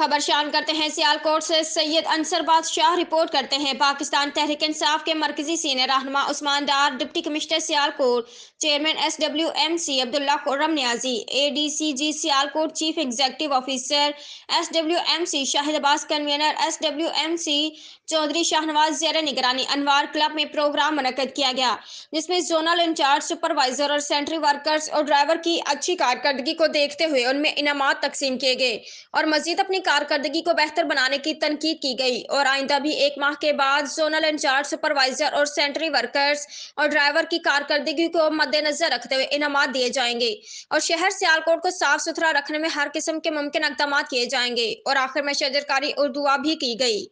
खबर शान करते हैं सियालकोट से सैयद अंसर बादशाह रिपोर्ट करते हैं पाकिस्तान तहरीक इंसाफ के मरकजी सीनियर रहनमा Usman Dar deputy commissioner Sialkot chairman S W M C Abdullah Khurram Niazi A D C G Sialkot chief executive officer S W M C Shahid Abbas convener S W M C Chaudhry Shahnawaz जैर निगरानी अनवार क्लब में प्रोग्राम मनकद किया गया जिसमें जोनल इंचार्ज सुपरवाइजर और सेंट्री वर्कर्स और ड्राइवर की अच्छी कारकर्दगी को देखते हुए उनमें इनाम तकसीम किए गए और मजीद अपनी कारकर्दगी को बेहतर बनाने की तनकीद की गई और आइंदा भी एक माह के बाद जोनल इंचार्ज सुपरवाइजर और सेंट्री वर्कर्स और ड्राइवर की कारकर्दगी को मद्देनजर रखते हुए इनाम दिए जाएंगे और शहर सियालकोट को साफ सुथरा रखने में हर किस्म के मुमकिन इकदाम किए जाएंगे और आखिर में शजरकारी और दुआ भी की गई